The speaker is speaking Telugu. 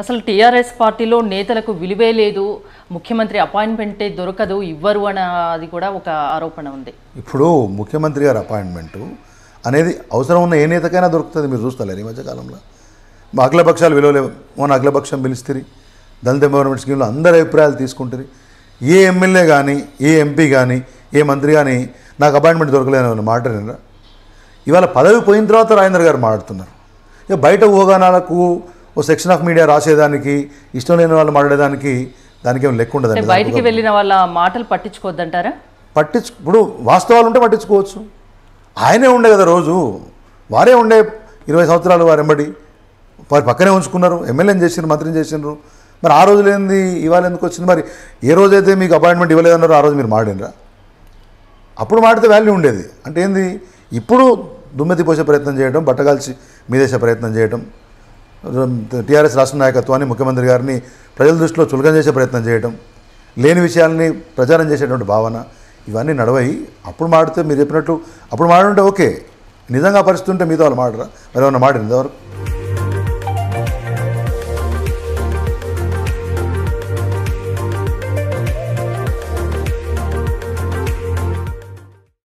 అసలు టీఆర్ఎస్ పార్టీలో నేతలకు విలువే లేదు ముఖ్యమంత్రి అపాయింట్మెంటే దొరకదు ఇవ్వరు అది కూడా ఒక ఆరోపణ ఉంది ఇప్పుడు ముఖ్యమంత్రి గారి అపాయింట్మెంటు అనేది అవసరం ఉన్న ఏ నేతకైనా దొరుకుతుంది మీరు చూస్తారు ఈ మధ్యకాలంలో మా అఖిలపక్షాలు విలువలేవు మన అఖిలపక్షం పిలుస్తుంది దళిత ఎంపవర్మెంట్ స్కీమ్లో అందరి అభిప్రాయాలు తీసుకుంటుంది ఏ ఎమ్మెల్యే కానీ ఏ ఎంపీ కానీ ఏ మంత్రి కానీ నాకు అపాయింట్మెంట్ దొరకలేని మాట్లాడినరా ఇవాళ పదవి పోయిన తర్వాత రాజేంద్ర గారు మాట్లాడుతున్నారు ఇక బయట ఊగానాలకు ఓ సెక్షన్ ఆఫ్ మీడియా రాసేదానికి ఇష్టం లేని వాళ్ళు మాట్లాడేదానికి దానికి ఏమి లెక్క ఉండదు బయటికి వెళ్ళిన వాళ్ళ మాటలు పట్టించుకోవద్దంటారా పట్టించు ఇప్పుడు వాస్తవాలు ఉంటే పట్టించుకోవచ్చు ఆయనే ఉండే కదా రోజు వారే ఉండే ఇరవై సంవత్సరాలు వారు ఎంబడి వారి పక్కనే ఉంచుకున్నారు ఎమ్మెల్యేని చేసినారు మంత్రిని చేసినారు మరి ఆ రోజు లేనిది ఇవాళ ఎందుకు వచ్చింది మరి ఏ రోజైతే మీకు అపాయింట్మెంట్ ఇవ్వలేదన్నారో ఆ రోజు మీరు మాడినరా అప్పుడు మాడితే వాల్యూ ఉండేది అంటే ఏంది ఇప్పుడు దుమ్మెత్తిపోసే ప్రయత్నం చేయడం బట్టగాల్చి మీదేసే ప్రయత్నం చేయడం టీఆర్ఎస్ రాష్ట్ర నాయకత్వాన్ని ముఖ్యమంత్రి గారిని ప్రజల దృష్టిలో చులకం చేసే ప్రయత్నం చేయడం లేని విషయాల్ని ప్రచారం చేసేటువంటి భావన ఇవన్నీ నడవయి అప్పుడు మాడితే మీరు చెప్పినట్టు అప్పుడు మాడుంటే ఓకే నిజంగా పరిస్థితి ఉంటే మీతో వాళ్ళు మాడరా మరి ఏమన్నా మాట ఇంతవరకు